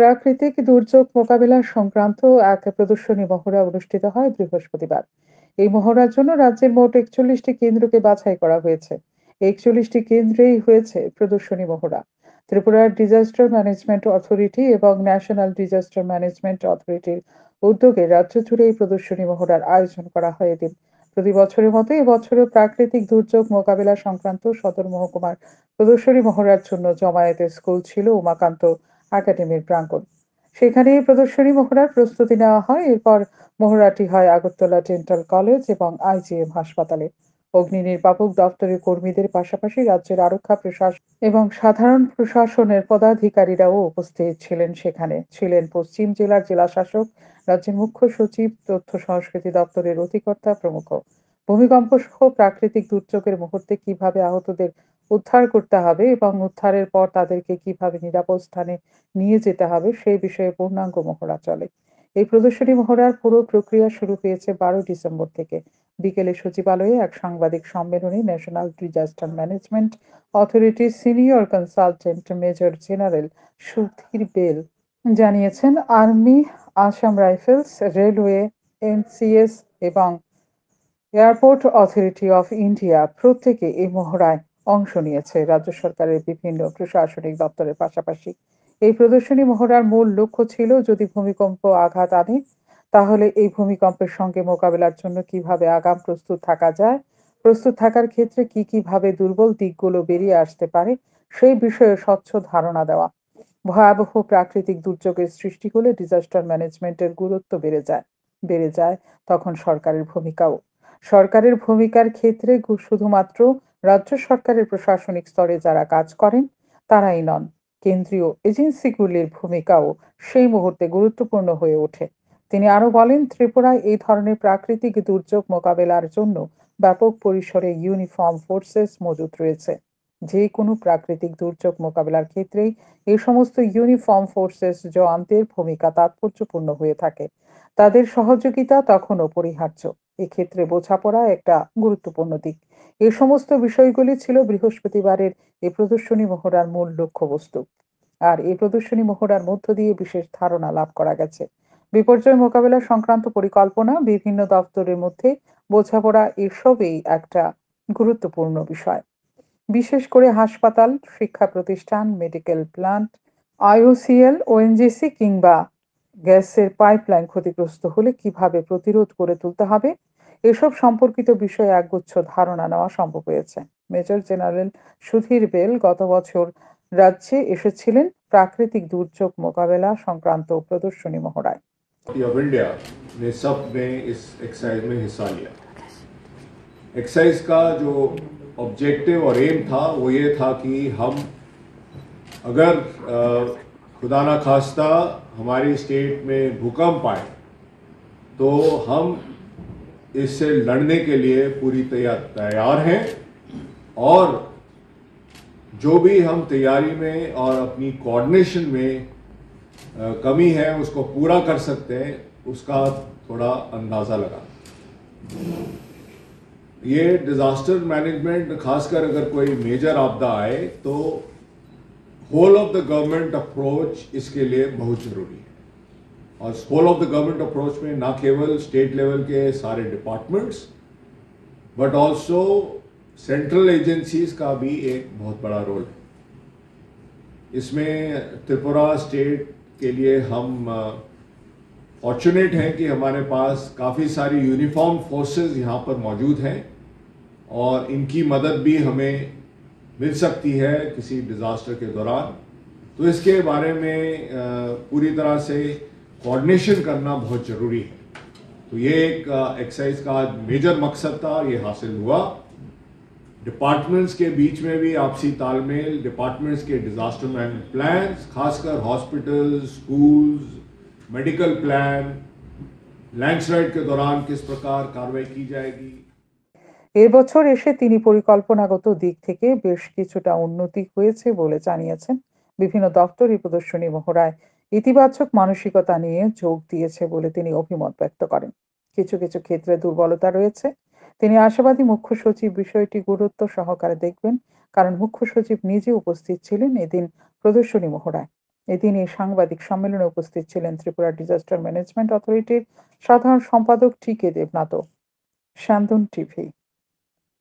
প্রাকৃতিক দুর্যোগ মোকাবিলা সংক্রান্ত এক প্রদর্শনী মহড়া অনুষ্ঠিত হয় বৃহস্পতিবার এই মহড়ার জন্য রাজ্যের মোট একচল্লিশটি কেন্দ্রকে বাছাই করা হয়েছে একচল্লিশটি কেন্দ্রেই হয়েছে প্রদর্শনী মহড়া ত্রিপুরার ডিজাস্টার ম্যানেজমেন্ট অথরিটি এবং ন্যাশনাল ডিজাস্টার ম্যানেজমেন্ট অথরিটির উদ্যোগে রাজ্য জুড়ে এই প্রদর্শনী মহড়ার আয়োজন করা হয় এদিন প্রতি বছরের মতো এবছরও প্রাকৃতিক দুর্যোগ মোকাবিলা সংক্রান্ত সদর মহকুমার প্রদর্শনী মহড়ার জন্য জমায়েতের স্কুল ছিল উমাকান্ত একাডেমির প্রাঙ্গণ সেখানে প্রদর্শনী মহড়ার প্রস্তুতি নেওয়া হয় এরপর মহড়াটি হয় আগরতলা ডেন্টাল কলেজ এবং আইজিএম হাসপাতালে অগ্নি নির্বাপক দপ্তরের কর্মীদের পাশাপাশি রাজ্যের আরক্ষা প্রশাসন এবং সাধারণ প্রশাসনের পদাধিকারীরাও উপস্থিত ছিলেন সেখানে ছিলেন পশ্চিম জেলার জেলা শাসক রাজ্যের মুখ্য সচিব তথ্য সংস্কৃতি দপ্তরের অধিকর্তা প্রমুখ ভূমিকম্প সহ প্রাকৃতিক দুর্যোগের মুহূর্তে কিভাবে আহতদের উদ্ধার করতে হবে এবং উদ্ধারের পর তাদেরকে কিভাবে নিরাপদ স্থানে নিয়ে যেতে হবে সেই বিষয়ে পূর্ণাঙ্গ মহড়া চলে এই প্রদর্শনী মহড়ার পুরো প্রক্রিয়া শুরু হয়েছে বারো ডিসেম্বর থেকে বিকেলে সচিবালয়ে এক সাংবাদিক সম্মেলনে ন্যাশনাল ডিজাস্টার ম্যানেজমেন্ট অথরিটির senior consultant major general Sudhir Bahl জানিয়েছেন army Assam rifles railway NCS এবং এয়ারপোর্ট অথরিটি অফ ইন্ডিয়া প্রত্যেকে এই মহড়ায় অংশ নিয়েছে রাজ্য সরকারের বিভিন্ন প্রশাসনিক দপ্তরের পাশাপাশি এই প্রদর্শনী মহড়ার মূল লক্ষ্য ছিল যদি ভূমিকম্প আঘাত আনে তাহলে এই ভূমিকম্পের সঙ্গে মোকাবেলার জন্য কিভাবে আগাম প্রস্তুত থাকা যায় প্রস্তুত থাকার ক্ষেত্রে কি কিভাবে দুর্বল দিকগুলো বেরিয়ে আসতে পারে সেই বিষয়ে স্বচ্ছ ধারণা দেওয়া ভয়াবহ প্রাকৃতিক দুর্যোগের সৃষ্টি হলে ডিজাস্টার ম্যানেজমেন্টের গুরুত্ব বেড়ে যায় বেড়ে যায় তখন সরকারের ভূমিকাও সরকারের ভূমিকার ক্ষেত্রে শুধুমাত্র রাজ্য সরকারের প্রশাসনিক স্তরে যারা কাজ করেন তারাই নন কেন্দ্রীয় এজেন্সিগুলির ভূমিকাও সেই মুহূর্তে গুরুত্বপূর্ণ হয়ে ওঠে তিনি আরও বলেন ত্রিপুরায় এই ধরনের প্রাকৃতিক দুর্যোগ মোকাবেলার জন্য ব্যাপক পরিসরে ইউনিফর্ম ফোর্সেস মজুত রয়েছে যে কোনো প্রাকৃতিক দুর্যোগ মোকাবেলার ক্ষেত্রেই এই সমস্ত ইউনিফর্ম ফোর্সেস জওয়ানদের ভূমিকা তাৎপর্যপূর্ণ হয়ে থাকে তাদের সহযোগিতা তখন অপরিহার্য এক্ষেত্রে বোঝাপড়া একটা গুরুত্বপূর্ণ দিক এ সমস্ত বিষয়গুলি ছিল বৃহস্পতিবারের এ প্রদর্শনী মহড়ার মূল লক্ষ্যবস্তু আর এই প্রদর্শনী মহড়ার মধ্য দিয়ে বিশেষ ধারণা লাভ করা গেছে বিপর্যয় মোকাবেলা সংক্রান্ত পরিকল্পনা বিভিন্ন দপ্তরের মধ্যে বোঝাপড়া এসবেই একটা গুরুত্বপূর্ণ বিষয় বিশেষ করে হাসপাতাল শিক্ষা প্রতিষ্ঠান মেডিকেল প্লান্ট আইওসিএল ওএনজিসি কিংবা গ্যাসের পাইপলাইন ক্ষতিগ্রস্ত হলে কিভাবে প্রতিরোধ করে তুলতে হবে ये सब সম্পর্কিত বিষয় একগুচ্ছ ধারণা নেওয়া সম্ভব হয়েছে মেজর জেনারেল সুधीर বেল গত বছর রাজ্যে এসেছিলেন প্রাকৃতিক দুর্যোগ মোকাবেला সংক্রান্ত প্রদর্শনী মহড়ায় ইওর इंडिया ने सब में इस एक्सरसाइज में हिस्सा लिया एक्सरसाइज का जो ऑब्जेक्टिव और एम था वो ये था कि हम अगर खुदा ना खास्ता हमारी स्टेट में भूकंप आए तो हम इससे लड़ने के लिए पूरी तैयार हैं और जो भी हम तैयारी में और अपनी कोऑर्डिनेशन में कमी है उसको पूरा कर सकते हैं उसका थोड़ा अंदाज़ा लगा ये डिज़ास्टर मैनेजमेंट खासकर अगर कोई मेजर आपदा आए तो whole of the government approach इसके लिए बहुत ज़रूरी है और school of the government approach में ना केवल स्टेट लेवल के सारे departments but also central agencies का भी एक बहुत बड़ा रोल है इसमें त्रिपुरा स्टेट के लिए हम फॉर्चुनेट uh, हैं कि हमारे पास काफ़ी सारी यूनिफॉर्म फोर्सेस यहाँ पर मौजूद हैं और इनकी मदद भी हमें मिल सकती है किसी डिज़ास्टर के दौरान तो इसके बारे में uh, पूरी तरह से कोऑर्डिनेशन करना बहुत जरूरी है तो ये एक एक्सरसाइज का मेजर मकसद था ये हासिल हुआ डिपार्टमेंट्स के बीच में भी आपसी तालमेल डिपार्टमेंट्स के डिजास्टर मैनेजमेंट प्लान खासकर hospital schools medical plan landslide के दौरान किस प्रकार कार्रवाई की जाएगी এবছর এসে তিনি পরিকল্পনাগত দিক থেকে বেশ কিছুটা উন্নতি হয়েছে বলে জানিয়েছেন বিভিন্ন দপ্তর প্রদর্শনী মহড়ায় ইতিবাচক মানসিকতা নিয়ে যোগ দিয়েছে বলে তিনি অভিমত ব্যক্ত করেন কিছু কিছু ক্ষেত্রে দুর্বলতা রয়েছে তিনি আশাবাদী মুখ্য সচিব বিষয়টি গুরুত্ব সহকারে দেখবেন কারণ মুখ্য সচিব নিজে উপস্থিত ছিলেন এদিন প্রদর্শনী মহড়ায় এদিন এই সাংবাদিক সম্মেলনে উপস্থিত ছিলেন ত্রিপুরা ডিজাস্টার ম্যানেজমেন্ট অথরিটির সাধারণ সম্পাদক টি কে দেবনাথ শান্তন টিভি